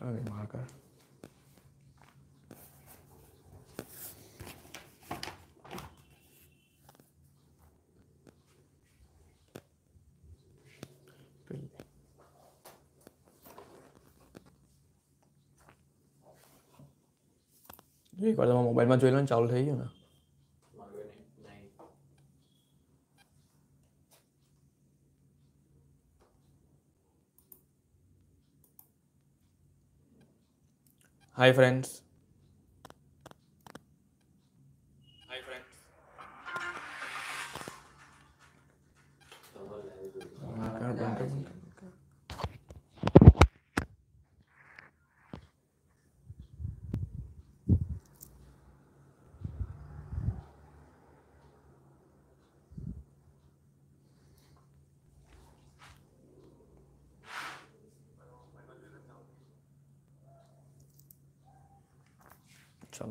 आगे मारकर એ કરવા મોબાઈલમાં જોઈ લો ને ચાલુ થઈ ગયું ને Hi friends. ચલો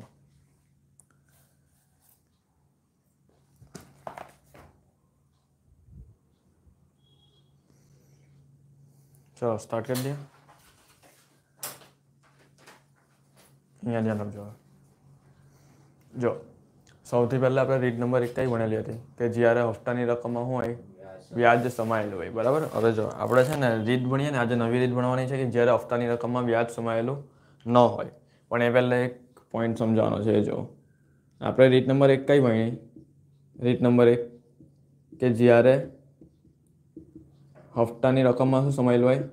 ચલો સ્ટાર્ટ કરી દઈએ અહીંયા ધ્યાન રાખજો જો સૌથી પહેલાં આપણે રીડ નંબર એકતાઈ ભણેલી હતી કે જ્યારે હપ્તાની રકમમાં હોય વ્યાજ સમાયેલું હોય બરાબર હવે જો આપણે છે ને રીત ભણીએ ને આજે નવી રીત ભણવાની છે કે જ્યારે હપ્તાની રકમમાં વ્યાજ સમાયેલું ન હોય પણ એ પહેલાં એક પોઈન્ટ સમજાવવાનો છે જો આપણે રીત નંબર એક કઈ ભણી રીત નંબર એક કે જ્યારે હપ્તાની રકમમાં શું સમાયેલું હોય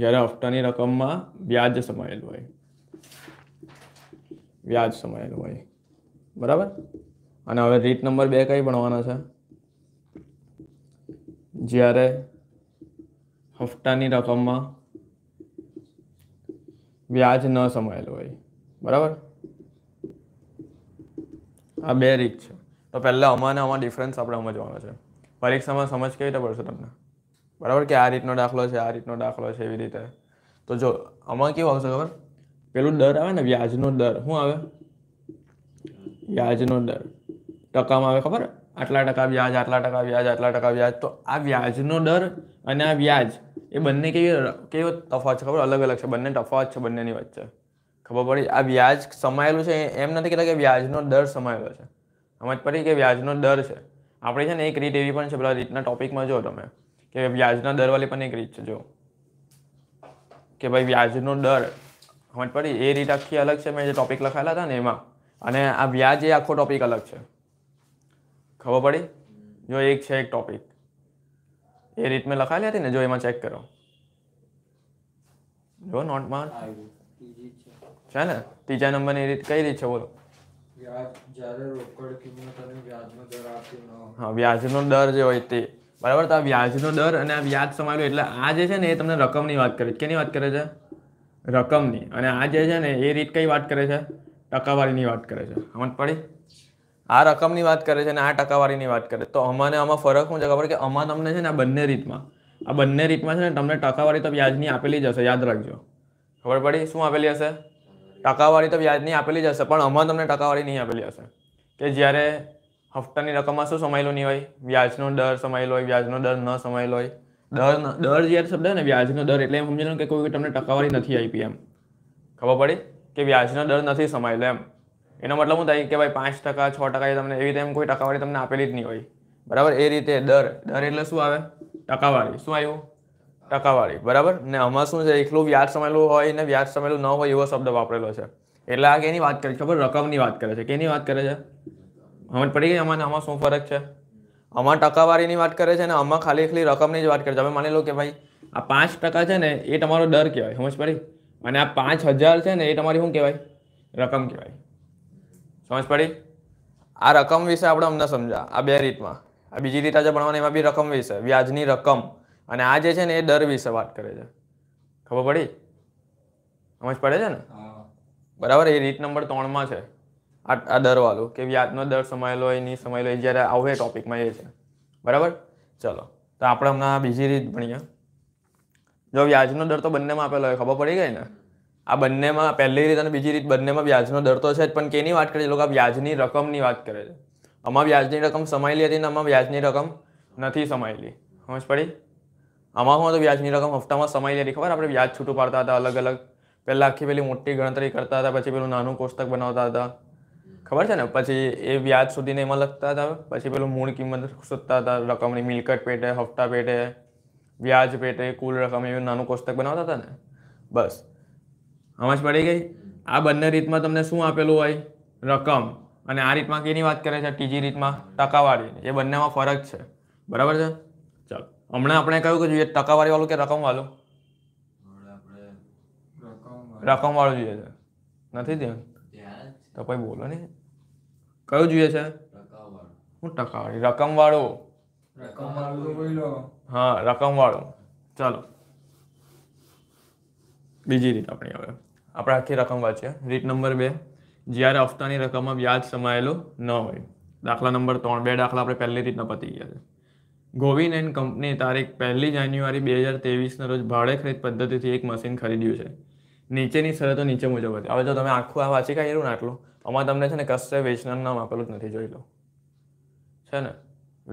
જ્યારે હપ્તાની રકમમાં વ્યાજ સમાયેલું હોય વ્યાજ સમાયેલું હોય બરાબર અને હવે રીત નંબર બે કઈ ભણવાના છે જ્યારે હપ્તાની રકમમાં વ્યાજ ન સમાયેલું હોય બરાબર આ બે રીત છે તો પહેલાં અમાને આમાં ડિફરન્સ આપણે સમજવાનો છે પરીક્ષામાં સમજ કેવી રીતે પડશે તમને બરાબર કે આ રીતનો દાખલો છે આ રીતનો દાખલો છે એવી રીતે તો જો આમાં કેવું આવશે ખબર પેલું દર આવે ને વ્યાજનો દર શું આવે વ્યાજનો દર ટકામાં આવે ખબર આટલા ટકા વ્યાજ આટલા ટકા વ્યાજ આટલા ટકા વ્યાજ તો આ વ્યાજનો દર અને આ વ્યાજ એ બંને કેવી કેવો તફાવત છે ખબર અલગ અલગ છે બંને તફાવત છે બંનેની વચ્ચે ખબર પડી આ વ્યાજ સમાયેલું છે એમ નથી કહેતા કે વ્યાજનો દર સમાયેલો છે સમજ પડી કે વ્યાજનો દર છે આપણે છે ને એક રીત એવી પણ છે પેલા રીતના ટોપિકમાં જો તમે કે વ્યાજના દરવાળી પણ એક રીત છે જો કે ભાઈ વ્યાજનો દર સમજ પડી એ રીત આખી અલગ છે મેં જે ટોપિક લખાયેલા હતા ને એમાં અને આ વ્યાજ એ આખો ટોપિક અલગ છે ખબર પડી જો એક છે એક ટોપિક એ રીત મેં લખાયેલી હતી ને જો એમાં ચેક કરો જો નોટમાં છે ને ત્રીજા નંબરની રીત કઈ રીત છે બોલો હા વ્યાજનો દર જે હોય તે બરાબર તો આ વ્યાજનો દર અને આ વ્યાજ સમાયેલું એટલે આ જે છે ને એ તમને રકમની વાત કરે છે કેની વાત કરે છે રકમની અને આ જે છે ને એ રીત કઈ વાત કરે છે ટકાવારીની વાત કરે છે સમજ પડી આ રકમની વાત કરે છે અને આ ટકાવારીની વાત કરે તો અમાને આમાં ફરક શું છે ખબર કે અમા તમને છે ને આ બંને રીતમાં આ બંને રીતમાં છે ને તમને ટકાવારી તો વ્યાજની આપેલી જ હશે યાદ રાખજો ખબર પડી શું આપેલી હશે ટકાવારી તો વ્યાજની આપેલી જ હશે પણ આમાં તમને ટકાવારી નહીં આપેલી હશે કે જ્યારે હપ્તાની રકમમાં શું સમાયેલું નહીં હોય વ્યાજનો દર સમાયેલો હોય વ્યાજનો દર ન સમાયેલો હોય દર દર જ્યારે શબ્દ ને વ્યાજનો દર એટલે એમ સમજી લો કે કોઈ તમને ટકાવારી નથી આપી એમ ખબર પડી કે વ્યાજનો દર નથી સમાયેલો એમ એનો મતલબ શું થાય કે ભાઈ પાંચ ટકા છ ટકા એ તમને એવી રીતે એમ કોઈ ટકાવારી તમને આપેલી જ નહીં હોય બરાબર એ રીતે દર દર એટલે શું આવે ટકાવારી શું આવ્યું ટકાવાળી બરાબર ને આમાં શું છે એકલું વ્યાજ સમેલું હોય ને વ્યાજ સમેલું ન હોય એવો શબ્દ વાપરેલો છે એટલે આ કેની વાત કરે છે ખબર રકમની વાત કરે છે કેની વાત કરે છે હમણાં પડી ગઈ આમાં આમાં શું ફરક છે આમાં ટકાવારીની વાત કરે છે ને આમાં ખાલી એકલી રકમની જ વાત કરે છે હવે માની લો કે ભાઈ આ પાંચ ટકા છે ને એ તમારો દર કહેવાય સમજ પડી અને આ પાંચ હજાર છે ને એ તમારી શું કહેવાય રકમ કહેવાય સમજ પડી આ રકમ વિશે આપણે અમને સમજા આ બે રીતમાં આ બીજી રીત આજે ભણવાની એમાં બી રકમ વિશે વ્યાજની રકમ અને આ જે છે ને એ દર વિશે વાત કરે છે ખબર પડી સમજ પડે છે ને બરાબર એ રીત નંબર ત્રણમાં છે આ આ દરવાળું કે વ્યાજનો દર સમાયેલો હોય નહીં સમાયેલો હોય જ્યારે આવે ટોપિકમાં એ છે બરાબર ચલો તો આપણે હમણાં બીજી રીત ભણીએ જો વ્યાજનો દર તો બંનેમાં આપેલો હોય ખબર પડી ગઈ ને આ બંનેમાં પહેલી રીત અને બીજી રીત બંનેમાં વ્યાજનો દર તો છે જ પણ કેની વાત કરે છે લોકો વ્યાજની રકમની વાત કરે છે આમાં વ્યાજની રકમ સમાયેલી હતી ને આમાં વ્યાજની રકમ નથી સમાયેલી સમજ પડી અમાઉન્ટમાં તો વ્યાજની રકમ હપ્તામાં સમય લેતી ખબર આપણે વ્યાજ છૂટું પાડતા હતા અલગ અલગ પહેલાં આખી પેલી મોટી ગણતરી કરતા હતા પછી પેલું નાનું કોષ્ટક બનાવતા હતા ખબર છે ને પછી એ વ્યાજ સુધીને એમાં લખતા હતા પછી પેલું મૂળ કિંમત શોધતા હતા રકમની મિલકત પેટે હપ્તા પેટે વ્યાજ પેટે કુલ રકમ એવું નાનું કોષ્ટક બનાવતા હતા ને બસ આમાં જ પડી ગઈ આ બંને રીતમાં તમને શું આપેલું હોય રકમ અને આ રીતમાં કેની વાત કરે છે ત્રીજી રીતમાં ટકાવાળી એ બંનેમાં ફરક છે બરાબર છે ચાલો હમણાં આપણે કહ્યું કે જોઈએ ટકાવારી વાળું કે રકમ વાળું રકમ વાળું જોઈએ છે નથી ત્યાં તો પછી બોલો ને કયું જોઈએ છે હું ટકાવાળી રકમ વાળું હા રકમ વાળું ચાલો બીજી રીત આપણી હવે આપણે આખી રકમ વાંચીએ રીત નંબર બે જ્યારે હફતાની રકમમાં વ્યાજ સમાયેલો ન હોય દાખલા નંબર ત્રણ બે દાખલા આપણે પહેલી રીતના પતી ગયા છે ગોવિન એન્ડ કંપનીએ તારીખ પહેલી જાન્યુઆરી બે હજાર તેવીસના રોજ ભાડે ખરીદ પદ્ધતિથી એક મશીન ખરીદ્યું છે નીચેની શરતો નીચે મુજબ હતી હવે જો તમે આખું આ વાંચી કાંઈ ને આટલું આમાં તમને છે ને કશે વેચનાર નામ આપેલું જ નથી જોઈ લો છે ને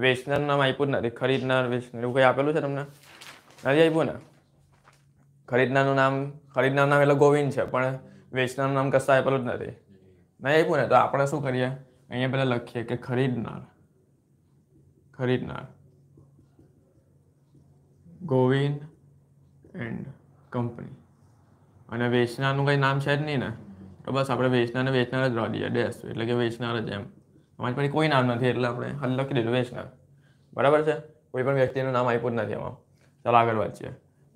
વેચનાર નામ આપ્યું જ નથી ખરીદનાર વેચનાર એવું કંઈ આપેલું છે તમને નથી આપ્યું ને ખરીદનારનું નામ ખરીદનારનું નામ એટલે ગોવિંદ છે પણ વેચનારનું નામ કશા આપેલું જ નથી નહીં આપ્યું ને તો આપણે શું કરીએ અહીંયા પહેલાં લખીએ કે ખરીદનાર ખરીદનાર ગોવિંદ એન્ડ કંપની અને વેચનારનું કંઈ નામ છે જ નહીં ને તો બસ આપણે વેચનારને વેચનાર જ રહી દઈએ ડેસ એટલે કે વેચનાર જ એમ અમારી પાસે કોઈ નામ નથી એટલે આપણે હલ લખી દીધું વેચનાર બરાબર છે કોઈ પણ વ્યક્તિનું નામ આપ્યું જ નથી એમાં ચાલો આગળ વાંચીએ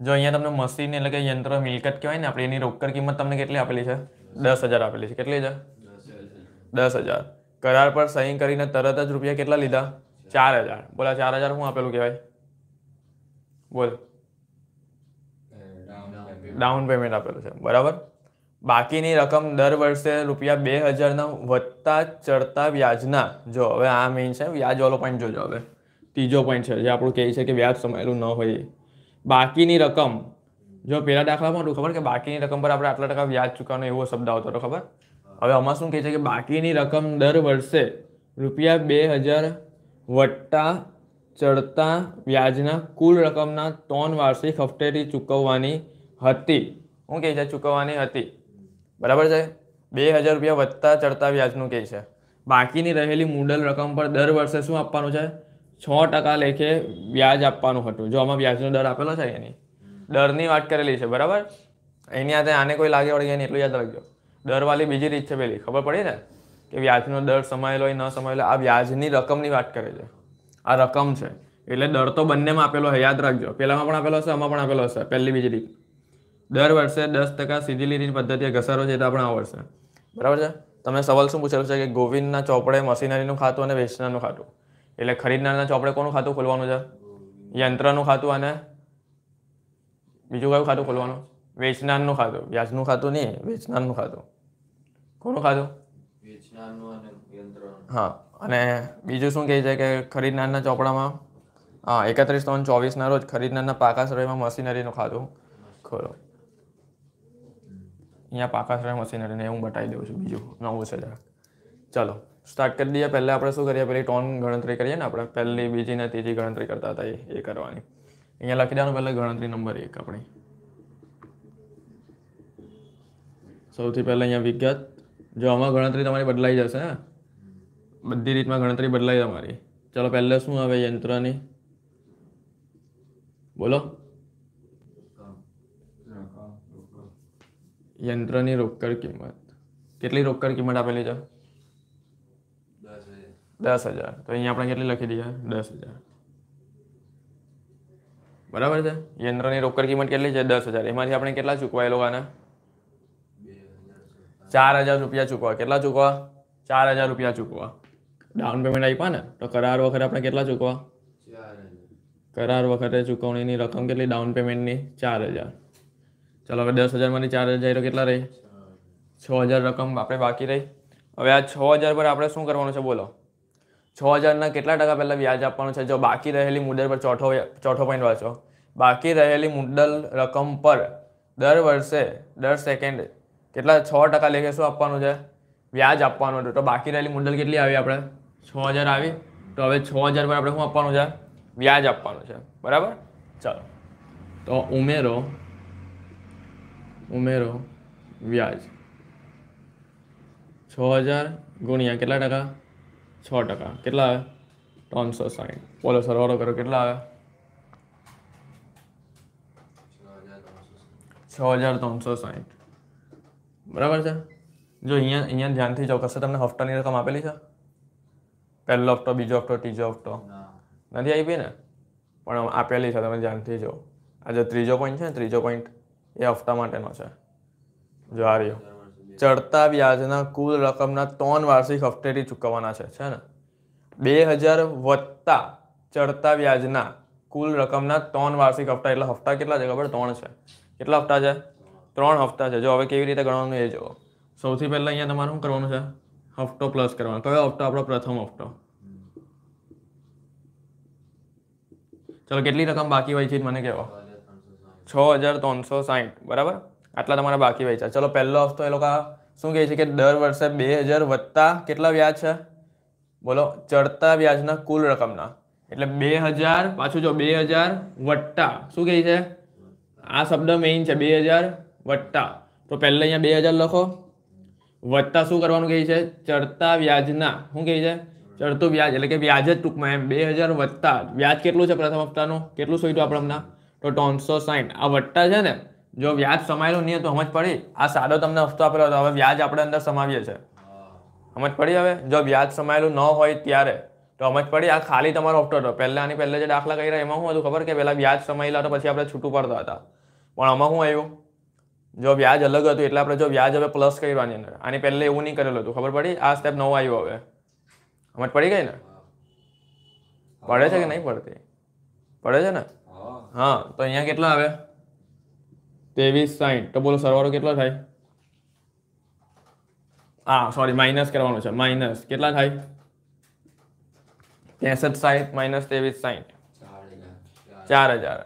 જો અહીંયા તમને મશીન એટલે કે યંત્ર મિલકત કહેવાય ને આપણે એની રોકડ કિંમત તમને કેટલી આપેલી છે દસ હજાર આપેલી છે કેટલી છે દસ હજાર કરાર પર સહી કરીને તરત જ રૂપિયા કેટલા લીધા ચાર હજાર બોલા ચાર હજાર શું આપેલું કહેવાય બોલ ડાઉન પેમેન્ટ આપેલું છે બરાબર બાકીની રકમ દર વર્ષે રૂપિયા બે હજારના વધતા ચડતા વ્યાજના જો હવે આ મેઇન છે વ્યાજવાળો પોઈન્ટ જોજો હવે ત્રીજો પોઈન્ટ છે જે આપણું કહે છે કે વ્યાજ સમાયેલું ન હોય બાકીની રકમ જો પહેલા દાખલામાં હતું ખબર કે બાકીની રકમ પર આપણે આટલા ટકા વ્યાજ ચૂકવાનો એવો શબ્દ આવતો હતો ખબર હવે આમાં શું કહે છે કે બાકીની રકમ દર વર્ષે રૂપિયા બે હજાર વત્તા ચડતા વ્યાજના કુલ રકમના ત્રણ વાર્ષિક હપ્તેથી ચૂકવવાની હતી શું કહે છે ચૂકવવાની હતી બરાબર છે બે હજાર રૂપિયા વધતા ચડતા વ્યાજનું કહે છે બાકીની રહેલી મૂડલ રકમ પર દર વર્ષે શું આપવાનું છે છ ટકા લેખે વ્યાજ આપવાનું હતું જો આમાં વ્યાજનો દર આપેલો છે એની દરની વાત કરેલી છે બરાબર એની સાથે આને કોઈ લાગે વળગે નહીં એટલું યાદ રાખજો દરવાળી બીજી રીત છે પેલી ખબર પડી ને કે વ્યાજનો દર સમાયેલો હોય ન સમાયેલો આ વ્યાજની રકમની વાત કરે છે આ રકમ છે એટલે દર તો બંનેમાં આપેલો છે યાદ રાખજો પહેલામાં પણ આપેલો હશે આમાં પણ આપેલો હશે પહેલી બીજી રીત દર વર્ષે દસ ટકા સીધી લીટીની પદ્ધતિએ ઘસારો છે તે પણ આવડશે બરાબર છે તમે સવાલ શું પૂછેલું છે કે ગોવિંદના ચોપડે મશીનરીનું ખાતું અને વેચનારનું ખાતું એટલે ખરીદનારના ચોપડે કોનું ખાતું ખોલવાનું છે યંત્રનું ખાતું અને બીજું કયું ખાતું ખોલવાનું વેચનારનું ખાતું વ્યાજનું ખાતું નહીં વેચનારનું ખાતું કોનું ખાતું હા અને બીજું શું કહે છે કે ખરીદનારના ચોપડામાં હા એકત્રીસ ત્રણ ચોવીસના રોજ ખરીદનારના પાકાશ્રયમાં મશીનરીનું ખાતું ખોલો અહીંયા પાકાશ્રય મશીનરીને હું બતાવી દઉં છું બીજું નવું છે જરાક ચલો સ્ટાર્ટ કરી દઈએ પહેલાં આપણે શું કરીએ પેલી ટોન ગણતરી કરીએ ને આપણે પહેલી બીજી ને ત્રીજી ગણતરી કરતા હતા એ કરવાની અહીંયા લખી દેવાનું પહેલાં ગણતરી નંબર એક આપણી સૌથી પહેલાં અહીંયા વિગત જો આમાં ગણતરી તમારી બદલાઈ જશે ને બધી રીતમાં ગણતરી બદલાઈ તમારી ચલો પહેલાં શું આવે યંત્રની બોલો યંત્રની રોકડ કિંમત કેટલી રોકડ કિંમત આપેલી છે દસ હજાર તો અહીંયા આપણે કેટલી લખી દઈએ દસ હજાર બરાબર છે યંત્રની રોકડ કિંમત કેટલી છે દસ હજાર એમાંથી આપણે કેટલા ચૂકવા એ લોકોને ચાર હજાર રૂપિયા ચૂકવા કેટલા ચૂકવા ચાર હજાર રૂપિયા ચૂકવા ડાઉન પેમેન્ટ આપ્યા ને તો કરાર વખતે આપણે કેટલા ચૂકવા કરાર વખતે ચૂકવણીની રકમ કેટલી ડાઉન પેમેન્ટની ચાર હજાર ચાલો હવે દસ હજારમાંથી ચાર હજાર કેટલા રહી છ હજાર રકમ આપણે બાકી રહી હવે આ છ હજાર પર આપણે શું કરવાનું છે બોલો છ હજારના કેટલા ટકા પહેલાં વ્યાજ આપવાનું છે જો બાકી રહેલી મુદ્દલ પર ચોથો ચોથો પોઈન્ટ વાંચો બાકી રહેલી મુદ્દલ રકમ પર દર વર્ષે દર સેકન્ડ કેટલા છ ટકા લેખે શું આપવાનું છે વ્યાજ આપવાનું હતું તો બાકી રહેલી મુદ્દલ કેટલી આવી આપણે છ હજાર આવી તો હવે છ હજાર પર આપણે શું આપવાનું છે વ્યાજ આપવાનું છે બરાબર ચાલો તો ઉમેરો ઉમેરો વ્યાજ છ હજાર ગુણ્યા કેટલા ટકા છ ટકા કેટલા આવે ત્રણસો સાહીઠ બોલો સરવાળો કરો કેટલા આવે છ હજાર ત્રણસો સાહીઠ બરાબર છે જો અહીંયા અહીંયા ધ્યાનથી જાઓ કશે તમને હપ્તાની રકમ આપેલી છે પહેલો હપ્તો બીજો હપ્તો ત્રીજો હપ્તો નથી આવી ને પણ આપેલી છે તમે ધ્યાનથી જો આજે ત્રીજો પોઈન્ટ છે ને ત્રીજો પોઈન્ટ એ હપ્તા માટેનો છે જો આ રહ્યો ચડતા વ્યાજના કુલ રકમના ત્રણ વાર્ષિક હપ્તેથી ચૂકવવાના છે છે ને બે હજાર વત્તા ચડતા વ્યાજના કુલ રકમના ત્રણ વાર્ષિક હપ્તા એટલે હપ્તા કેટલા છે ખબર ત્રણ છે કેટલા હપ્તા છે ત્રણ હપ્તા છે જો હવે કેવી રીતે ગણવાનું એ જુઓ સૌથી પહેલાં અહીંયા તમારે શું કરવાનું છે હફતો પ્લસ કરવાનો કયો હફતો આપણો પ્રથમ હફતો ચલો કેટલી રકમ બાકી હોય છે મને કહેવો છ હજાર ત્રણસો સાહીઠ બરાબર આટલા તમારા બાકી હોય છે ચલો પહેલો હફતો એ લોકો શું કહે છે કે દર વર્ષે બે હજાર વત્તા કેટલા વ્યાજ છે બોલો ચડતા વ્યાજના કુલ રકમના એટલે બે હજાર પાછું જો બે હજાર વટ્ટા શું કહે છે આ શબ્દ મેઇન છે બે હજાર વટ્ટા તો પહેલાં અહીંયા બે હજાર લખો વધતા શું કરવાનું કહે છે ચડતા વ્યાજના શું કહે છે ચડતું વ્યાજ એટલે કે વ્યાજ જ ટૂંકમાં એમ બે હજાર વધતા વ્યાજ કેટલું છે પ્રથમ હપ્તાનું કેટલું સોઈતું આપણે હમણાં તો ત્રણસો સાઠ આ વધતા છે ને જો વ્યાજ સમાયેલું નહીં તો સમજ પડી આ સાદો તમને હપ્તો આપેલો હતો હવે વ્યાજ આપણે અંદર સમાવીએ છીએ સમજ પડી હવે જો વ્યાજ સમાયેલું ન હોય ત્યારે તો સમજ પડી આ ખાલી તમારો હપ્તો હતો પહેલાં આની પહેલાં જે દાખલા કરી રહ્યા એમાં શું હતું ખબર કે પહેલાં વ્યાજ સમાયેલા તો પછી આપણે છૂટું પડતા હતા પણ આમાં શું આવ્યું જો વ્યાજ અલગ હતું એટલે આપણે જો વ્યાજ હવે પ્લસ કરવાની અંદર આની પહેલાં એવું નહીં કરેલું હતું ખબર પડી આ સ્ટેપ નવું આવ્યું હવે સમજ પડી ગઈ ને પડે છે કે નહીં પડતી પડે છે ને હા તો અહીંયા કેટલા આવે ત્રેવીસ સાઈઠ તો બોલો સરવાળો કેટલો થાય હા સોરી માઇનસ કરવાનું છે માઇનસ કેટલા થાય ત્રેસઠ સાઈઠ માઇનસ ત્રેવીસ સાઈઠ ચાર હજાર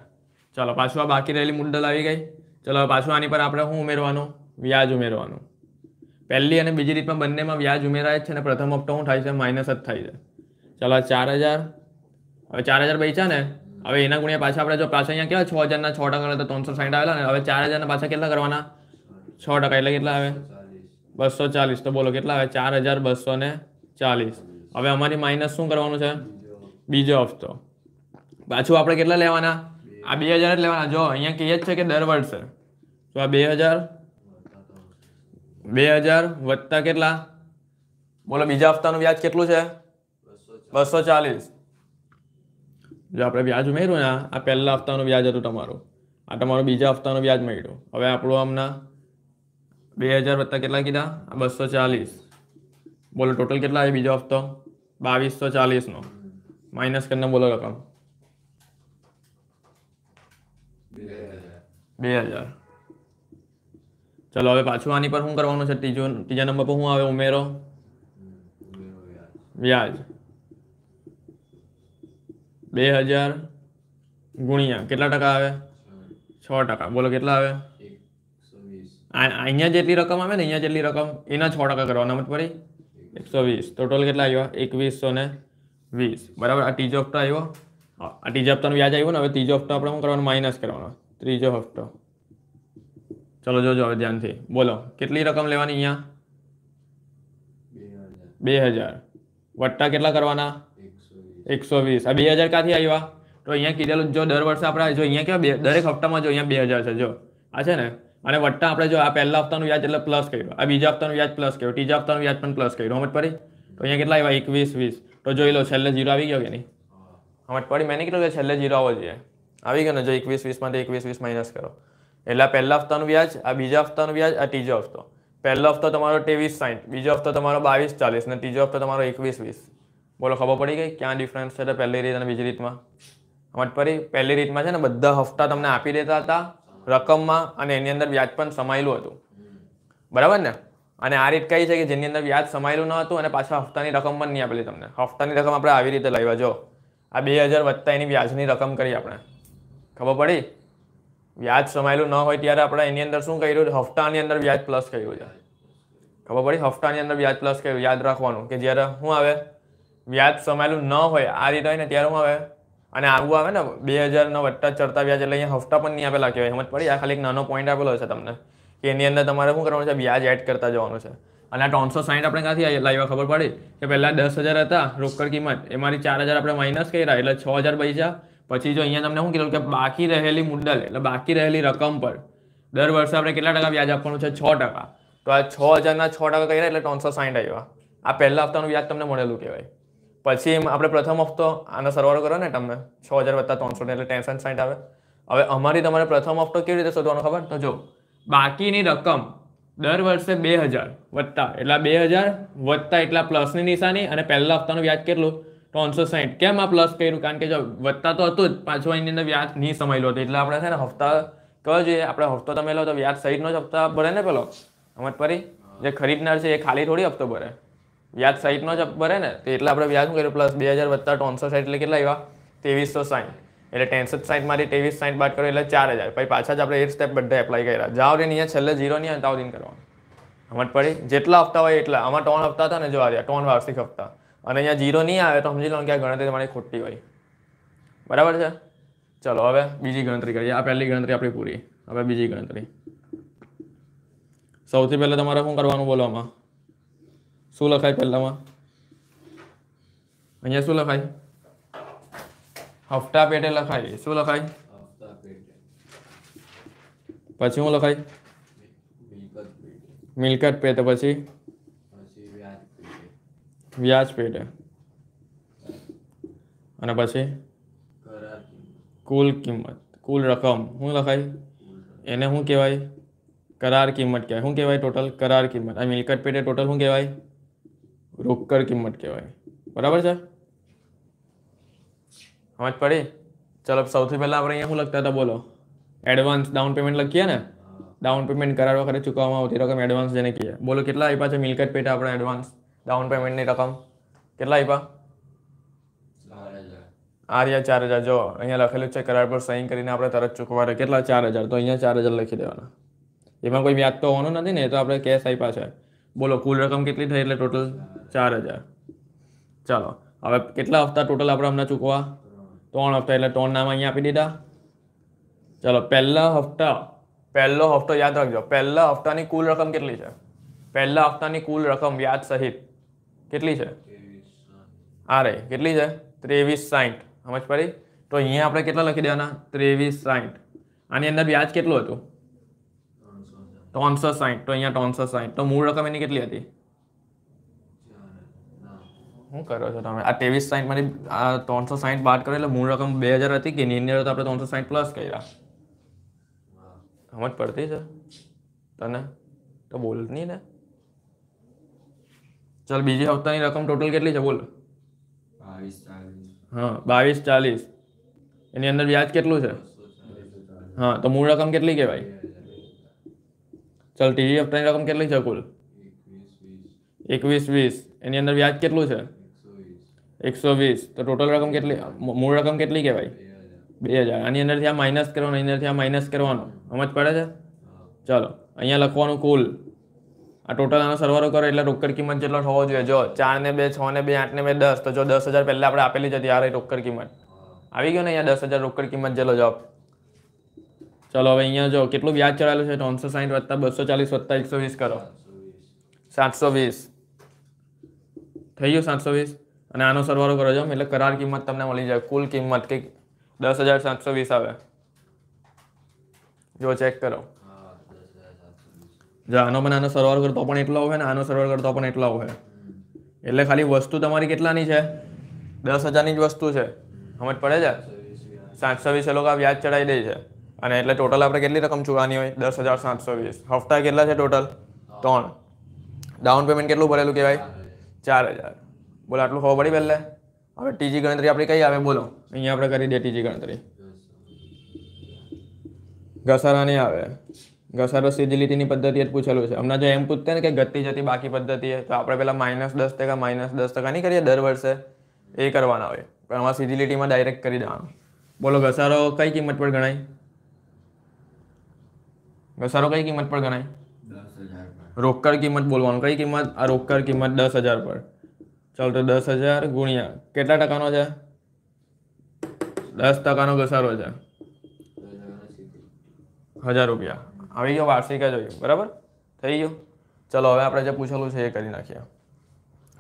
ચલો પાછું આ બાકી રહેલી મુંડલ આવી ગઈ ચલો પાછું આની પર આપણે શું ઉમેરવાનું વ્યાજ ઉમેરવાનું પહેલી અને બીજી રીતમાં બંનેમાં વ્યાજ ઉમેરાય છે અને પ્રથમ હપ્તો શું થાય છે માઇનસ જ થાય છે ચલો ચાર હજાર હવે ચાર હજાર બેચ્યા ને હવે એના ગુણ્યા પાછા આપણે જો પાછા અહીંયા કેવા છ હજારના છ ટકા તો ત્રણસો સાઠ આવેલા ને હવે ચાર હજારના પાછા કેટલા કરવાના છ ટકા એટલે કેટલા આવે બસો ચાલીસ તો બોલો કેટલા આવે ચાર હજાર બસો ને ચાલીસ હવે અમારી માઇનસ શું કરવાનું છે બીજો હપ્તો પાછું આપણે કેટલા લેવાના આ બે હજાર જ લેવાના જો અહીંયા કહીએ જ છે કે દર વર્ષે તો આ બે હજાર બે હજાર વત્તા કેટલા બોલો બીજા હપ્તાનું વ્યાજ કેટલું છે બસો ચાલીસ જો આપણે વ્યાજ ઉમેર્યું ને આ પહેલા હપ્તાનું વ્યાજ હતું તમારું આ તમારું બીજા હપ્તાનું વ્યાજ મળ્યું હવે આપણું હમણાં બે હજાર વત્તા કેટલા કીધા આ બસો ચાલીસ બોલો ટોટલ કેટલા આવે બીજો હપ્તો બાવીસો ચાલીસનો માઇનસ કરીને બોલો રકમ બે હજાર ચલો હવે પાછું આની પર શું કરવાનું છે ત્રીજો ત્રીજા નંબર પર હું આવે ઉમેરો વ્યાજ બે હજાર ગુણ્યા કેટલા ટકા આવે છ ટકા બોલો કેટલા આવે અહીંયા જેટલી રકમ આવે ને અહીંયા જેટલી રકમ એના છ ટકા કરવાના મત પડી એકસો વીસ ટોટલ કેટલા આવ્યો એકવીસો ને વીસ બરાબર આ ત્રીજો હપ્તો આવ્યો હા આ ત્રીજા હપ્તાનું વ્યાજ આવ્યું ને હવે ત્રીજો હપ્તો આપણે શું કરવાનો માઇનસ કરવાનો ત્રીજો હપ્તો ચલો જોજો હવે ધ્યાનથી બોલો કેટલી રકમ લેવાની અહીંયા બે હજાર વટ્ટા કેટલા કરવાના એકસો વીસ આ બે હજાર ક્યાંથી આવ્યા તો અહીંયા કીધેલું જો દર વર્ષે આપણે જો અહીંયા કેવા બે દરેક હપ્તામાં જો અહીંયા બે હજાર છે જો આ છે ને અને વટ્ટા આપણે જો આ પહેલા હપ્તાનું વ્યાજ એટલે પ્લસ કર્યું આ બીજા હપ્તાનું વ્યાજ પ્લસ કર્યું ત્રીજા હપ્તાનું વ્યાજ પણ પ્લસ કર્યું સમજ પડી તો અહીંયા કેટલા આવ્યા એકવીસ વીસ તો જોઈ લો છેલ્લે જીરો આવી ગયો કે નહીં આમાં પડી મેં નીકળ્યું કે છેલ્લે જીરો આવવો જોઈએ આવી ગયો ને જો એકવીસ વીસમાંથી એકવીસ વીસ માઇનસ કરો એટલે આ પહેલા હપ્તાનું વ્યાજ આ બીજા હપ્તાનું વ્યાજ આ ત્રીજો હપ્તો પહેલો હપ્તો તમારો ત્રેવીસ સાઠ બીજો હપ્તો તમારો બાવીસ ચાલીસ ને ત્રીજો હપ્તો તમારો એકવીસ વીસ બોલો ખબર પડી ગઈ ક્યાં ડિફરન્સ છે પહેલી રીત અને બીજી રીતમાં અમારી પડી પહેલી રીતમાં છે ને બધા હપ્તા તમને આપી દેતા હતા રકમમાં અને એની અંદર વ્યાજ પણ સમાયેલું હતું બરાબર ને અને આ રીત કઈ છે કે જેની અંદર વ્યાજ સમાયેલું ન હતું અને પાછા હપ્તાની રકમ પણ નહીં આપેલી તમને હપ્તાની રકમ આપણે આવી રીતે લાવ્યા જો આ બે હજાર વત્તા એની વ્યાજની રકમ કરી આપણે ખબર પડી વ્યાજ સમાયેલું ન હોય ત્યારે આપણે એની અંદર શું કર્યું હપ્તાની અંદર વ્યાજ પ્લસ કર્યું છે ખબર પડી હપ્તાની અંદર વ્યાજ પ્લસ કર્યું યાદ રાખવાનું કે જ્યારે શું આવે વ્યાજ સમાયેલું ન હોય આ રીતે હોય ને ત્યારે શું આવે અને આવું આવે ને બે હજારના વત્તા ચડતા વ્યાજ એટલે અહીંયા હપ્તા પણ નહીં આપેલા કહેવાય સમજ પડી આ ખાલી એક નાનો પોઈન્ટ આપેલો છે તમને કે એની અંદર તમારે શું કરવાનું છે વ્યાજ એડ કરતા જવાનું છે અને આ ત્રણસો સાહીઠ આપણે ક્યાંથી લાવ્યા ખબર પડી કે પહેલાં દસ હજાર હતા રોકડ કિંમત એમાંથી ચાર હજાર આપણે માઇનસ કર્યા એટલે છ હજાર પૈસા પછી જો અહીંયા તમને શું કીધું કે બાકી રહેલી મુદ્દલ એટલે બાકી રહેલી રકમ પર દર વર્ષે આપણે કેટલા ટકા વ્યાજ આપવાનું છે છ ટકા તો આ છ હજારના છ ટકા કર્યા એટલે ત્રણસો સાહીઠ આવ્યા આ પહેલા હપ્તાનું વ્યાજ તમને મળેલું કહેવાય પછી આપણે પ્રથમ હપ્તો આનો સરવાળો કરો ને તમને છ હજાર વત્તા ત્રણસો એટલે ત્રેસઠ સાહીઠ આવે હવે અમારી તમારે પ્રથમ હપ્તો કેવી રીતે શોધવાનો ખબર તો જો બાકીની રકમ દર વર્ષે બે હજાર વત્તા એટલા બે હજાર વત્તા એટલા પ્લસની નિશાની અને પહેલા હપ્તાનું વ્યાજ કેટલું ત્રણસો સાહીઠ કેમ આ પ્લસ કર્યું કારણ કે જો વત્તા તો હતું જ પાંચમા એની અંદર વ્યાજ નહીં સમાયેલું હતું એટલે આપણે છે ને હપ્તા કહેવા જોઈએ આપણે હપ્તો તમે લો તો વ્યાજ સહિતનો જ હપ્તા ભરે ને પેલો અમત પરી જે ખરીદનાર છે એ ખાલી થોડી હપ્તો ભરે વ્યાજ સહિતનો જ ભરે ને તો એટલે આપણે વ્યાજ શું કર્યું પ્લસ બે હજાર વત્તા ત્રણસો સાહીઠ એટલે કેટલા આવ્યા ત્રેવીસો સાહીઠ એટલે ટેન્સઠ ત્રેસઠ સાઠમાંથી ત્રેવીસ સાઠ બાદ કરો એટલે ચાર હજાર પછી પાછા જ આપણે એ સ્ટેપ બધા એપ્લાય કર્યા જાઓ રે અહીંયા છેલ્લે ઝીરો નહીં અને તાવદીન કરવાનું સમજ પડી જેટલા હપ્તા હોય એટલા આમાં ત્રણ હપ્તા હતા ને જો આવ્યા ત્રણ વાર્ષિક હપ્તા અને અહીંયા ઝીરો નહીં આવે તો સમજી લો કે આ ગણતરી મારી ખોટી હોય બરાબર છે ચલો હવે બીજી ગણતરી કરીએ આ પહેલી ગણતરી આપણી પૂરી હવે બીજી ગણતરી સૌથી પહેલાં તમારે શું કરવાનું બોલો આમાં શું લખાય પહેલાંમાં અહીંયા શું લખાય હફતા પેટે લખાય શું લખાય પછી શું લખાય મિલકત પેટે પછી વ્યાજ પેટે અને પછી કુલ કિંમત કુલ રકમ શું લખાય એને શું કહેવાય કરાર કિંમત કહેવાય શું કહેવાય ટોટલ કરાર કિંમત આ મિલકત પેટે ટોટલ શું કહેવાય રોકડ કિંમત કહેવાય બરાબર છે સમજ પડી ચલો સૌથી પહેલાં આપણે અહીંયા શું લખતા હતા બોલો એડવાન્સ ડાઉન પેમેન્ટ લખીએ ને ડાઉન પેમેન્ટ કરાર વખતે ચૂકવવામાં આવતી રકમ એડવાન્સ જેને કહીએ બોલો કેટલા આપ્યા છે મિલકત પેટે આપણે એડવાન્સ ડાઉન પેમેન્ટની રકમ કેટલા આપ્યા આ રહ્યા ચાર હજાર જો અહીંયા લખેલું છે કરાર પર સાઈન કરીને આપણે તરત ચૂકવાના કેટલા ચાર હજાર તો અહીંયા ચાર હજાર લખી દેવાના એમાં કોઈ વ્યાજ તો હોવાનું નથી ને એ તો આપણે કેશ આપ્યા છે બોલો કુલ રકમ કેટલી થઈ એટલે ટોટલ ચાર હજાર ચાલો હવે કેટલા હપ્તા ટોટલ આપણે હમણાં ચૂકવા ત્રણ હપ્તા એટલે ત્રણ નામ અહીંયા આપી દીધા ચલો પહેલા હપ્તા પહેલો હપ્તો યાદ રાખજો પહેલા હપ્તાની કુલ રકમ કેટલી છે પહેલા હપ્તાની કુલ રકમ વ્યાજ સહિત કેટલી છે આ રે કેટલી છે ત્રેવીસ સાઠ સમજ પડી તો અહીંયા આપણે કેટલા લખી દેવાના ત્રેવીસ સાઠ આની અંદર વ્યાજ કેટલું હતું ત્રણસો સાઠ તો અહીંયા ત્રણસો સાઠ તો મૂળ રકમ એની કેટલી હતી શું કરો છો તમે આ ત્રેવીસ સાઠમાંથી આ ત્રણસો સાઠ બાદ કરો એટલે મૂળ રકમ બે હજાર હતી કે એની તો આપણે ત્રણસો સાઠ પ્લસ કર્યા સમજ પડતી છે તને તો બોલ નહીં ને ચાલ બીજી હપ્તાની રકમ ટોટલ કેટલી છે બોલ બાવીસ ચાલીસ હા બાવીસ ચાલીસ એની અંદર વ્યાજ કેટલું છે હા તો મૂળ રકમ કેટલી કહેવાય ચાલ ત્રીજી હપ્તાની રકમ કેટલી છે કુલ એકવીસ વીસ એની અંદર વ્યાજ કેટલું છે એકસો વીસ તો ટોટલ રકમ કેટલી મૂળ રકમ કેટલી કહેવાય બે હજાર આની અંદરથી આ માઇનસ કરવાનો એની અંદરથી આ માઇનસ કરવાનું સમજ પડે છે ચાલો અહીંયા લખવાનું કુલ આ ટોટલ આનો સરવારો કરો એટલે રોકડ કિંમત જેટલો થવો જોઈએ જો ચાર ને બે છ ને બે આઠ ને બે દસ તો જો દસ હજાર પહેલાં આપણે આપેલી જ હતી આ રોકડ કિંમત આવી ગયો ને અહીંયા દસ હજાર રોકડ કિંમત જેટલો જવાબ ચલો હવે અહીંયા જો કેટલું વ્યાજ ચડાયેલું છે ત્રણસો સાહીઠ વત્તા બસો ચાલીસ વત્તા એકસો વીસ કરો સાતસો વીસ થઈ ગયું સાતસો વીસ અને આનો સરવાળો કરો છો એટલે કરાર કિંમત તમને મળી જાય કુલ કિંમત કંઈક દસ હજાર સાતસો વીસ આવે જો ચેક કરો જો આનો પણ આનો સરવાળો કરતો પણ એટલો આવે ને આનો સરવાળો કરતો પણ એટલો આવે એટલે ખાલી વસ્તુ તમારી કેટલાની છે દસ હજારની જ વસ્તુ છે સમજ પડે છે સાતસો વીસ એ લોકો વ્યાજ ચડાવી દે છે અને એટલે ટોટલ આપણે કેટલી રકમ ચૂકવાની હોય દસ હજાર સાતસો વીસ હપ્તા કેટલા છે ટોટલ ત્રણ ડાઉન પેમેન્ટ કેટલું ભરેલું કહેવાય ચાર હજાર બોલો આટલું ખબર પડી પહેલાં હવે ટીજી ગણતરી આપણી કઈ આવે બોલો અહીંયા આપણે કરી દે ટીજી ગણતરી ઘસારાની આવે ઘસારો સીધી લીટીની પદ્ધતિ જ પૂછેલું છે હમણાં જો એમ પૂછતે ને કે ગતિ જતી બાકી પદ્ધતિ તો આપણે પહેલાં માઇનસ દસ ટકા માઇનસ દસ ટકા નહીં કરીએ દર વર્ષે એ કરવાના હોય પણ આમાં સીધી લીટીમાં ડાયરેક્ટ કરી દેવાનું બોલો ઘસારો કઈ કિંમત પર ગણાય ઘસારો કઈ કિંમત પર ગણાય રોકડ કિંમત બોલવાનું કઈ કિંમત આ રોકડ કિંમત દસ હજાર પર ચાલો તો દસ હજાર ગુણ્યા કેટલા ટકાનો છે દસ ટકાનો ઘસારો છે હજાર રૂપિયા આવી ગયો વાર્ષિક જ હોય બરાબર થઈ ગયું ચલો હવે આપણે જે પૂછેલું છે એ કરી નાખીએ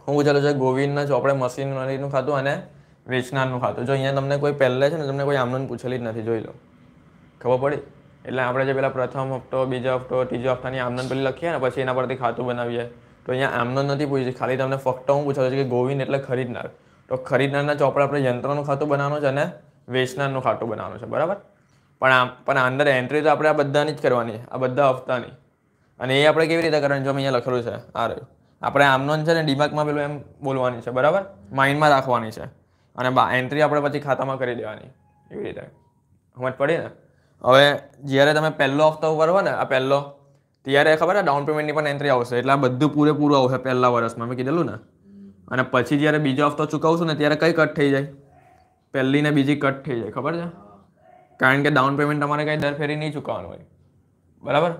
હું પૂછેલું છે ગોવિંદના ચોપડે મશીનરીનું ખાતું અને વેચનારનું ખાતું જો અહીંયા તમને કોઈ પહેલે છે ને તમને કોઈ આમનું પૂછેલી જ નથી જોઈ લો ખબર પડી એટલે આપણે જે પેલા પ્રથમ હપ્તો બીજો હપ્તો ત્રીજો હપ્તાની આમદન પેલી લખીએ ને પછી એના પરથી ખાતું બનાવીએ તો અહીંયા આમનો નથી પૂછ્યું ખાલી તમને ફક્ત હું પૂછાતો છે કે ગોવિંદ એટલે ખરીદનાર તો ખરીદનારના ચોપડા આપણે યંત્રનું ખાતું બનાવવાનું છે અને વેચનારનું ખાતું બનાવવાનું છે બરાબર પણ આમ પણ અંદર એન્ટ્રી તો આપણે આ બધાની જ કરવાની આ બધા હપ્તાની અને એ આપણે કેવી રીતે કરવાની જો અહીંયા લખેલું છે આ રહ્યું આપણે આમનો છે ને દિમાગમાં પેલું એમ બોલવાની છે બરાબર માઇન્ડમાં રાખવાની છે અને એન્ટ્રી આપણે પછી ખાતામાં કરી દેવાની એવી રીતે સમજ પડી ને હવે જ્યારે તમે પહેલો હપ્તો ભરવો ને આ પહેલો ત્યારે ખબર છે ડાઉન પેમેન્ટની પણ એન્ટ્રી આવશે એટલે આ બધું પૂરેપૂરું આવશે પહેલા વર્ષમાં મેં કીધેલું ને અને પછી જ્યારે બીજો હપ્તો ચૂકવશું ને ત્યારે કઈ કટ થઈ જાય પહેલી ને બીજી કટ થઈ જાય ખબર છે કારણ કે ડાઉન પેમેન્ટ તમારે કંઈ દર ફેરી નહીં ચૂકવવાનું હોય બરાબર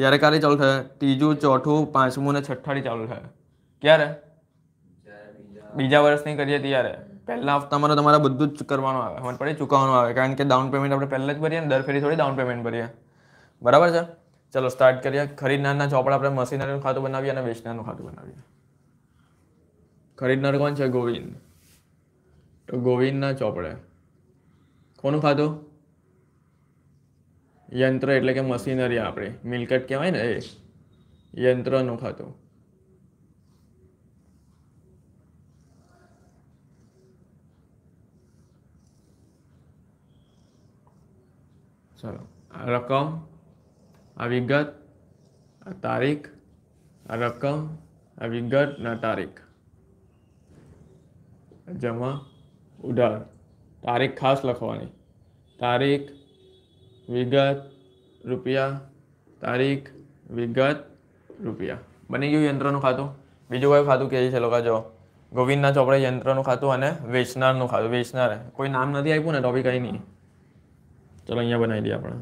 ત્યારે ક્યારે ચાલુ થાય ત્રીજું ચોથું પાંચમું ને છઠ્ઠાડી ચાલુ થાય ક્યારે બીજા વર્ષની કરીએ ત્યારે પહેલા હપ્તામાં તો તમારે બધું જ કરવાનું આવે અમારે પડે ચૂકવવાનું આવે કારણ કે ડાઉન પેમેન્ટ આપણે પહેલાં જ ભરીએ ને દર ફેરી થોડી ડાઉન પેમેન્ટ ભરીએ બરાબર છે ચલો સ્ટાર્ટ કરીએ ખરીદનારના ચોપડા આપણે મશીનરીનું ખાતું બનાવીએ અને વેચનારનું ખાતું બનાવીએ ખરીદનાર કોણ છે ગોવિંદ તો ગોવિંદના ચોપડે કોનું ખાતું યંત્ર એટલે કે મશીનરી આપણી મિલકત કહેવાય ને એ યંત્રનું ખાતું ચલો રકમ આ વિગત આ તારીખ આ રકમ આ વિગત ના તારીખ જમા ઉધાર તારીખ ખાસ લખવાની તારીખ વિગત રૂપિયા તારીખ વિગત રૂપિયા બની ગયું યંત્રનું ખાતું બીજું કયું ખાતું કહે છે લોકો જો ગોવિંદના ચોપડે યંત્રનું ખાતું અને વેચનારનું ખાતું વેચનાર કોઈ નામ નથી આપ્યું ને તો બી કંઈ નહીં ચલો અહીંયા બનાવી દઈએ આપણે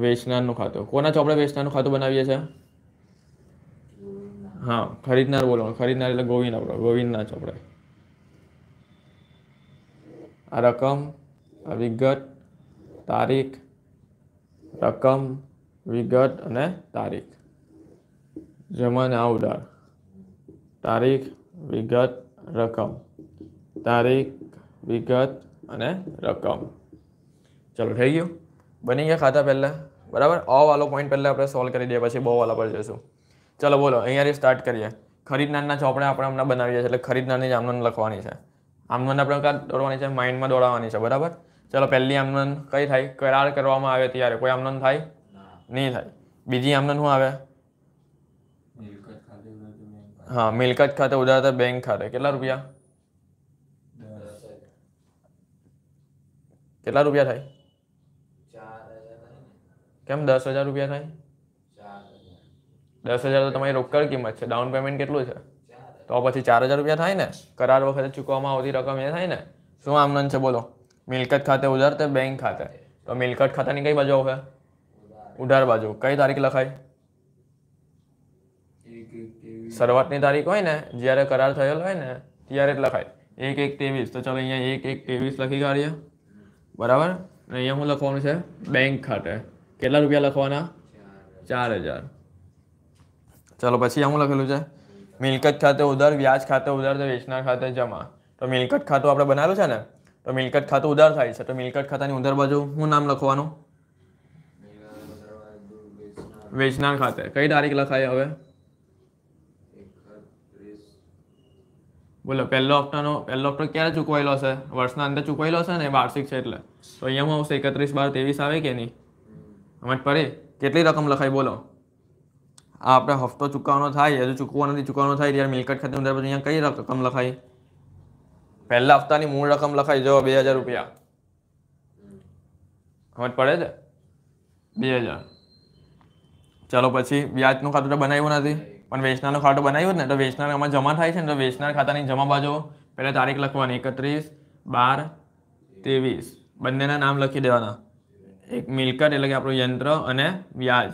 વેચનારનું ખાતું કોના ચોપડે વેચનારનું ખાતું બનાવીએ છીએ હા ખરીદનાર બોલો ખરીદનાર એટલે ગોવિંદ આપણો ગોવિંદના ચોપડે આ રકમ આ વિગત તારીખ રકમ વિગત અને તારીખ જમાના ઉદાર તારીખ વિગત રકમ તારીખ વિગત અને રકમ ચલો થઈ ગયું બની ગયા ખાતા પહેલાં બરાબર અ વાળો પોઈન્ટ પહેલાં આપણે સોલ્વ કરી દઈએ પછી બહુ વાળા પર જઈશું ચલો બોલો અહીંયાથી સ્ટાર્ટ કરીએ ખરીદનારના ચોપડા આપણે હમણાં બનાવીએ છીએ એટલે ખરીદનારની જ આમનન લખવાની છે આમનન આપણે કાં દોડવાની છે માઇન્ડમાં દોડાવવાની છે બરાબર ચલો પહેલી આમનન કઈ થાય કરાર કરવામાં આવે ત્યારે કોઈ આમનન થાય નહીં થાય બીજી આમનન શું આવે હા મિલકત ખાતે ઉદાહરણ બેંક ખાતે કેટલા રૂપિયા કેટલા રૂપિયા થાય કેમ દસ હજાર રૂપિયા થાય દસ હજાર તો તમારી રોકડ કિંમત છે ડાઉન પેમેન્ટ કેટલું છે તો પછી ચાર હજાર રૂપિયા થાય ને કરાર વખતે ચૂકવવામાં આવતી રકમ એ થાય ને શું આમનંદ છે બોલો મિલકત ખાતે ઉધાર તે બેંક ખાતે તો મિલકત ખાતાની કઈ બાજુ આવશે ઉધાર બાજુ કઈ તારીખ લખાય શરૂઆતની તારીખ હોય ને જ્યારે કરાર થયેલ હોય ને ત્યારે જ લખાય એક એક ત્રેવીસ તો ચાલો અહીંયા એક એક ત્રેવીસ લખી કાઢીએ બરાબર અને અહીંયા શું લખવાનું છે બેંક ખાતે કેટલા રૂપિયા લખવાના ચાર હજાર ચાલો પછી આમ લખેલું છે મિલકત ખાતે ઉધાર વ્યાજ ખાતે ઉધાર તો વેચનાર ખાતે જમા તો મિલકત ખાતું આપણે બનાવેલું છે ને તો મિલકત ખાતું ઉધાર થાય છે તો મિલકત ખાતાની ઉધાર બાજુ હું નામ લખવાનું વેચનાર ખાતે કઈ તારીખ લખાય હવે બોલો પહેલો હપ્તાનો પહેલો હપ્તો ક્યારે ચૂકવાયેલો હશે વર્ષના અંતે ચૂકવાયેલો હશે ને વાર્ષિક છે એટલે તો અહીંયા હું આવશે એકત્રીસ બાર ત્રેવીસ આવે કે નહીં અમિત પરી કેટલી રકમ લખાઈ બોલો આ આપણે હફતો ચૂકવવાનો થાય હજુ ચૂકવો નથી ચૂકવાનો થાય ત્યારે મિલકત ખાતે ઉધાર પછી અહીંયા કઈ રકમ લખાય પહેલા હપ્તાની મૂળ રકમ લખાઈ જો બે હજાર રૂપિયા સમજ પડે છે બે હજાર ચાલો પછી વ્યાજનું ખાતું તો બનાવ્યું નથી પણ વેચનારનું ખાતું બનાવ્યું ને તો વેચનાર આમાં જમા થાય છે ને તો વેચનાર ખાતાની જમા બાજુ પહેલાં તારીખ લખવાની એકત્રીસ બાર ત્રેવીસ બંનેના નામ લખી દેવાના એક મિલકત એટલે કે આપણું યંત્ર અને વ્યાજ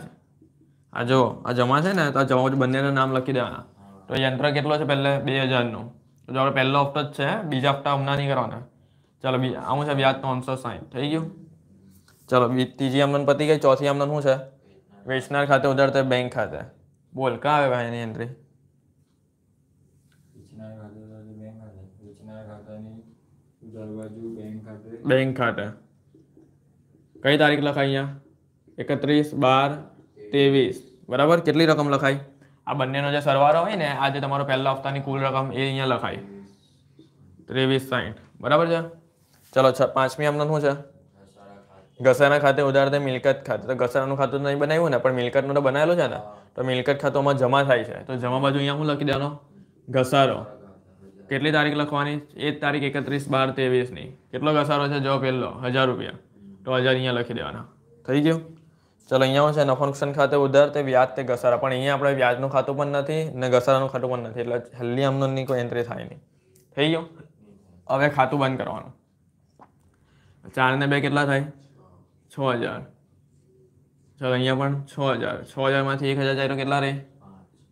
આ જો આ જમા છે ને તો આ જમા બંનેના નામ લખી દેવાના તો યંત્ર કેટલો છે પહેલે બે હજારનું તો જો આપણો પહેલો હપ્તો જ છે બીજા હપ્તા હમણાં નહીં કરવાના ચાલો બી આવું છે વ્યાજ ત્રણસો સાહીઠ થઈ ગયું ચાલો બી ત્રીજી આમદન પતી ગઈ ચોથી આમદન શું છે વેચનાર ખાતે ઉધાર બેંક ખાતે બોલ કા આવે ભાઈ એની એન્ટ્રી બેંક ખાતે કઈ તારીખ લખાય અહીંયા એકત્રીસ બાર ત્રેવીસ બરાબર કેટલી રકમ લખાય આ બંનેનો જે સરવારો હોય ને આ જે તમારો પહેલા હપ્તાની કુલ રકમ એ અહીંયા લખાય ત્રેવીસ સાઠ બરાબર છે ચલો પાંચમી આમનો શું છે ઘસારા ખાતે ઉદાહરણ મિલકત ખાતે તો ઘસારાનું ખાતું નહીં બનાવ્યું ને પણ મિલકતનું તો બનાવેલું છે ને તો મિલકત ખાતોમાં જમા થાય છે તો જમા બાજુ અહીંયા હું લખી દેવાનો ઘસારો કેટલી તારીખ લખવાની એક તારીખ એકત્રીસ બાર ત્રેવીસની કેટલો ઘસારો છે જો પહેલો હજાર રૂપિયા તો હજાર અહીંયા લખી દેવાના થઈ ગયું ચાલો અહીંયા છે નફો નુકસાન ખાતે ઉધાર તે વ્યાજ તે ઘસારા પણ અહીંયા આપણે વ્યાજનું ખાતું પણ નથી ને ઘસારાનું ખાતું પણ નથી એટલે હલ્લી આમનોની કોઈ એન્ટ્રી થાય નહીં થઈ ગયું હવે ખાતું બંધ કરવાનું ચાર ને બે કેટલા થાય છ હજાર ચાલો અહીંયા પણ છ હજાર છ હજારમાંથી એક હજાર જાય તો કેટલા રહે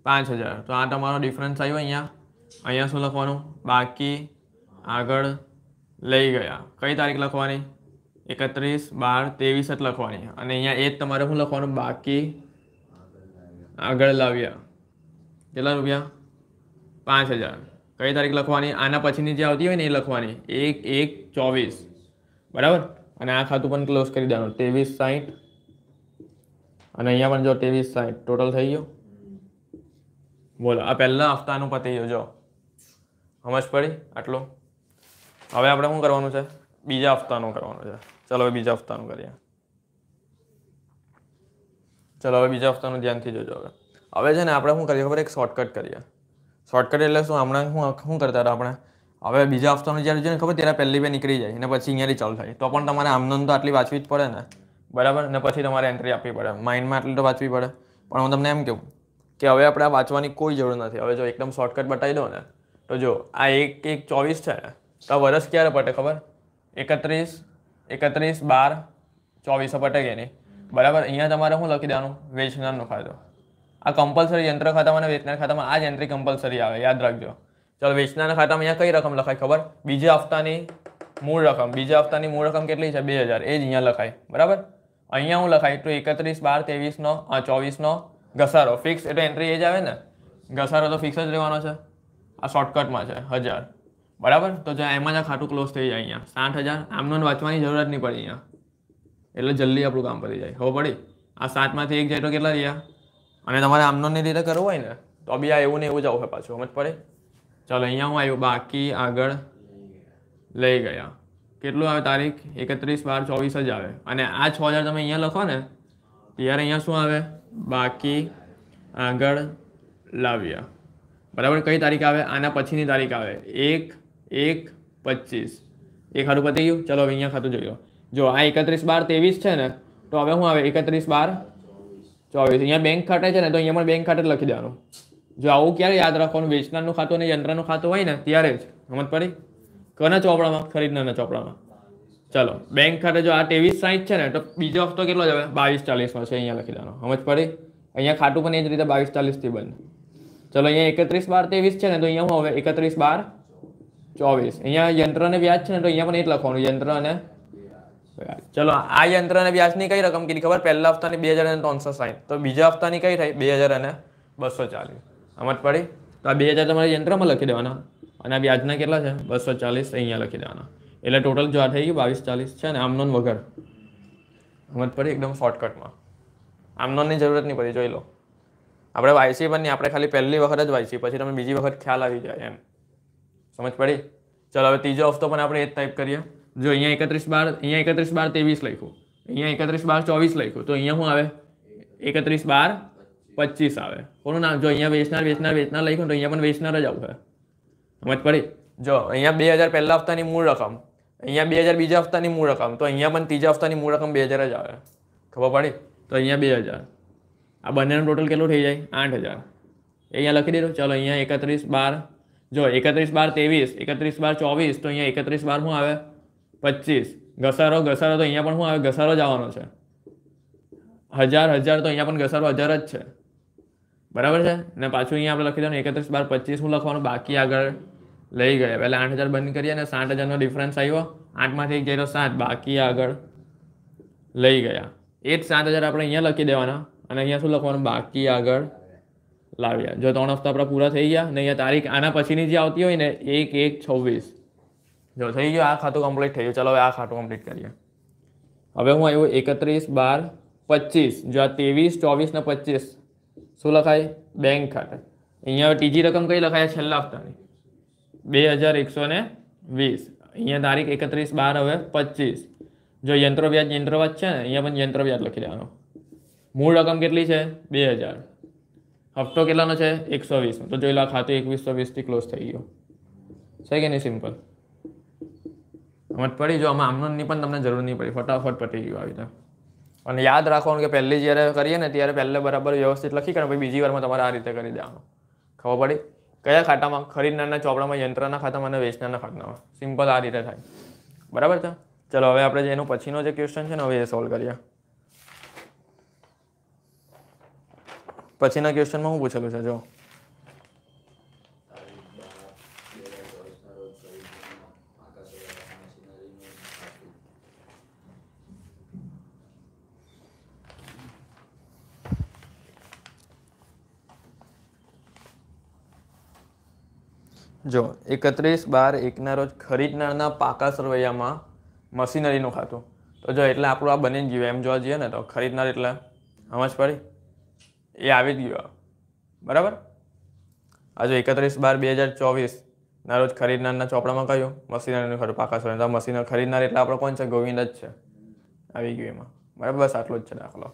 પાંચ હજાર તો આ તમારો ડિફરન્સ આવ્યો અહીંયા અહીંયા શું લખવાનું બાકી આગળ લઈ ગયા કઈ તારીખ લખવાની એકત્રીસ બાર ત્રેવીસ જ લખવાની અને અહીંયા એ જ તમારે શું લખવાનું બાકી આગળ લાવ્યા કેટલા રૂપિયા પાંચ હજાર કઈ તારીખ લખવાની આના પછીની જે આવતી હોય ને એ લખવાની એક એક ચોવીસ બરાબર અને આ ખાતું પણ ક્લોઝ કરી દેવાનું ત્રેવીસ સાઠ અને અહીંયા પણ જો ત્રેવીસ સાઠ ટોટલ થઈ ગયો બોલો આ પહેલાં હપ્તાનું પતી ગયો જો સમજ પડી આટલો હવે આપણે શું કરવાનું છે બીજા હપ્તાનું કરવાનું છે ચાલો હવે બીજા હપ્તાનું કરીએ ચાલો હવે બીજા હપ્તાનું ધ્યાનથી જોજો હવે હવે છે ને આપણે શું કરીએ ખબર એક શોર્ટકટ કરીએ શોર્ટકટ એટલે શું હમણાં શું શું કરતા હતા આપણે હવે બીજા હપ્તાનું જ્યારે જોઈએ ખબર ત્યારે પહેલી બે નીકળી જાય અને પછી અહીંયાથી ચાલુ થાય તો પણ તમારે આમનોન તો આટલી વાંચવી જ પડે ને બરાબર ને પછી તમારે એન્ટ્રી આપવી પડે માઇન્ડમાં આટલી તો વાંચવી પડે પણ હું તમને એમ કહું કે હવે આપણે આ વાંચવાની કોઈ જરૂર નથી હવે જો એકદમ શોર્ટકટ બતાવી દો ને તો જો આ એક એક ચોવીસ છે ને તો વર્ષ ક્યારે પટે ખબર એકત્રીસ એકત્રીસ બાર ચોવીસો અટકે નહીં બરાબર અહીંયા તમારે શું લખી દેવાનું વેચનારનો ખાતો આ કમ્પલસરી યંત્ર ખાતામાં અને વેચનાર ખાતામાં આ જ એન્ટ્રી કમ્પલસરી આવે યાદ રાખજો ચાલો વેચનારના ખાતામાં અહીંયા કઈ રકમ લખાય ખબર બીજા હપ્તાની મૂળ રકમ બીજા હપ્તાની મૂળ રકમ કેટલી છે બે હજાર એ જ અહીંયા લખાય બરાબર અહીંયા હું લખાય તો એકત્રીસ બાર ત્રેવીસનો આ ચોવીસનો ઘસારો ફિક્સ એટલે એન્ટ્રી એ જ આવે ને ઘસારો તો ફિક્સ જ રહેવાનો છે આ શોર્ટકટમાં છે હજાર બરાબર તો જો એમાં જ ખાતું ક્લોઝ થઈ જાય અહીંયા સાઠ હજાર આમનો વાંચવાની જરૂરત નહીં પડે અહીંયા એટલે જલ્દી આપણું કામ પતી જાય ખબર પડી આ સાતમાંથી એક જાય તો કેટલા રહ્યા અને તમારે આમનોની રીતે કરવું હોય ને તો બી આ એવું ને એવું જ આવશે પાછું સમજ પડે ચાલો અહીંયા હું આવ્યું બાકી આગળ લઈ ગયા કેટલું આવે તારીખ એકત્રીસ બાર ચોવીસ જ આવે અને આ છ હજાર તમે અહીંયા લખો ને ત્યારે અહીંયા શું આવે બાકી આગળ લાવ્યા બરાબર કઈ તારીખ આવે આના પછીની તારીખ આવે એક એક પચીસ એક ખાતું પતી ગયું ચલો હવે અહીંયા ખાતું જોઈ લો જો આ એકત્રીસ બાર ત્રેવીસ છે ને તો હવે શું આવે એકત્રીસ બાર ચોવીસ અહીંયા બેંક ખાતે છે ને તો અહીંયા પણ બેંક ખાતે લખી દેવાનું જો આવું ક્યારે યાદ રાખવાનું વેચનારનું ખાતું અને યંત્રનું ખાતું હોય ને ત્યારે જ હમત પડી કના ચોપડામાં ખરીદનારના ચોપડામાં ચલો બેંક ખાતે જો આ ત્રેવીસ સાહીઠ છે ને તો બીજો હફતો કેટલો જ આવે બાવીસ ચાલીસમાં છે અહીંયા લખી દેવાનું સમજ પડી અહીંયા ખાતું પણ એ જ રીતે બાવીસ ચાલીસથી બંધ ચલો અહીંયા એકત્રીસ બાર ત્રેવીસ છે ને તો અહીંયા હું હવે એકત્રીસ બાર ચોવીસ અહીંયા યંત્રને વ્યાજ છે ને તો અહીંયા પણ એ જ લખવાનું યંત્ર અને ચલો આ યંત્ર અને વ્યાજની કઈ રકમ કીધી ખબર પહેલા હપ્તાની બે હજાર અને ત્રણસો સાહીઠ તો બીજા હપ્તાની કઈ થાય બે હજાર અને બસો ચાલીસ સમજ પડી તો આ બે હજાર તમારે યંત્રમાં લખી દેવાના અને આ વ્યાજના કેટલા છે બસો ચાલીસ અહીંયા લખી દેવાના એટલે ટોટલ જો આ થઈ ગયું બાવીસ ચાલીસ છે ને આમનોન વગર સમજ પડી એકદમ શોર્ટકટમાં આમનોનની જરૂરત નહીં પડી જોઈ લો આપણે વાયસી પણ નહીં આપણે ખાલી પહેલી વખત જ વાંચીએ પછી તમે બીજી વખત ખ્યાલ આવી જાય એમ સમજ પડી ચાલો હવે ત્રીજો હફતો પણ આપણે એ જ ટાઈપ કરીએ જો અહીંયા એકત્રીસ બાર અહીંયા એકત્રીસ બાર ત્રેવીસ લખ્યું અહીંયા એકત્રીસ બાર ચોવીસ લખ્યું તો અહીંયા શું આવે એકત્રીસ બાર પચીસ આવે કોનું નામ જો અહીંયા વેચનાર વેચનાર વેચનાર લખ્યું તો અહીંયા પણ વેચનાર જ આવશે સમજ પડી જો અહીંયા બે હજાર પહેલા હપ્તાની મૂળ રકમ અહીંયા બે હજાર બીજા હપ્તાની મૂળ રકમ તો અહીંયા પણ ત્રીજા હપ્તાની મૂળ રકમ બે હજાર જ આવે ખબર પડી તો અહીંયા બે હજાર આ બંનેનું ટોટલ કેટલું થઈ જાય આઠ હજાર અહીંયા લખી દેજો ચાલો અહીંયા એકત્રીસ બાર જો એકત્રીસ બાર ત્રેવીસ એકત્રીસ બાર ચોવીસ તો અહીંયા એકત્રીસ બાર શું આવે પચીસ ઘસારો ઘસારો તો અહીંયા પણ શું આવે ઘસારો જ આવવાનો છે હજાર હજાર તો અહીંયા પણ ઘસારો હજાર જ છે બરાબર છે ને પાછું અહીંયા આપણે લખી દેવાનું એકત્રીસ બાર પચીસ શું લખવાનું બાકી આગળ લઈ ગયા પહેલાં આઠ હજાર બંધ કરીએ અને સાઠ હજારનો ડિફરન્સ આવ્યો આઠમાંથી એક જઈરો સાત બાકી આગળ લઈ ગયા એ જ સાત હજાર આપણે અહીંયા લખી દેવાના અને અહીંયા શું લખવાનું બાકી આગળ લાવ્યા જો ત્રણ હપ્તા આપણા પૂરા થઈ ગયા ને અહીંયા તારીખ આના પછીની જે આવતી હોય ને એક એક છવ્વીસ જો થઈ ગયો આ ખાતું કમ્પ્લીટ થઈ ગયું ચાલો હવે આ ખાતું કમ્પ્લીટ કરીએ હવે હું આવ્યો એકત્રીસ બાર પચીસ જો આ ત્રેવીસ ચોવીસ ને પચીસ શું લખાય બેંક ખાતે અહીંયા ત્રીજી રકમ કઈ લખાય છેલ્લા હપ્તાની બે હજાર એકસો ને વીસ અહીંયા તારીખ એકત્રીસ બાર હવે પચીસ જો યંત્ર વ્યાજ યંત્ર છે ને અહીંયા પણ યંત્ર વ્યાજ લખી દેવાનું મૂળ રકમ કેટલી છે બે હજાર હપ્તો કેટલાનો છે એકસો વીસનો તો જોઈ લો ખાતું એકવીસો વીસથી ક્લોઝ થઈ ગયું છે કે નહીં સિમ્પલ સમજ પડી જો આમાં આમનોની પણ તમને જરૂર નહીં પડી ફટાફટ પટી ગયું આવી રીતે અને યાદ રાખવાનું કે પહેલી જ્યારે કરીએ ને ત્યારે પહેલે બરાબર વ્યવસ્થિત લખી કરે પછી બીજી વારમાં તમારે આ રીતે કરી દેવાનું ખબર પડી કયા ખાતામાં ખરીદનારના ચોપડામાં યંત્રના ખાતામાં અને વેચનારના ખાતામાં સિમ્પલ આ રીતે થાય બરાબર છે ચલો હવે આપણે જે એનો પછીનો જે ક્વેશ્ચન છે ને હવે એ સોલ્વ કરીએ પછીના ક્વેશ્ચનમાં હું પૂછેલું છે જો જો એકત્રીસ બાર એકના રોજ ખરીદનારના પાકા સરવૈયામાં મશીનરીનું ખાતું તો જો એટલે આપણું આ બની ગયું એમ જોવા જઈએ ને તો ખરીદનાર એટલે સમજ પડી એ આવી જ ગયો બરાબર આજે એકત્રીસ બાર બે હજાર ચોવીસના રોજ ખરીદનારના ચોપડામાં કહ્યું મશીનરીનું ખરું પાકા સોરે મશીન ખરીદનાર એટલે આપણો કોણ છે ગોવિંદ જ છે આવી ગયું એમાં બરાબર બસ આટલું જ છે દાખલો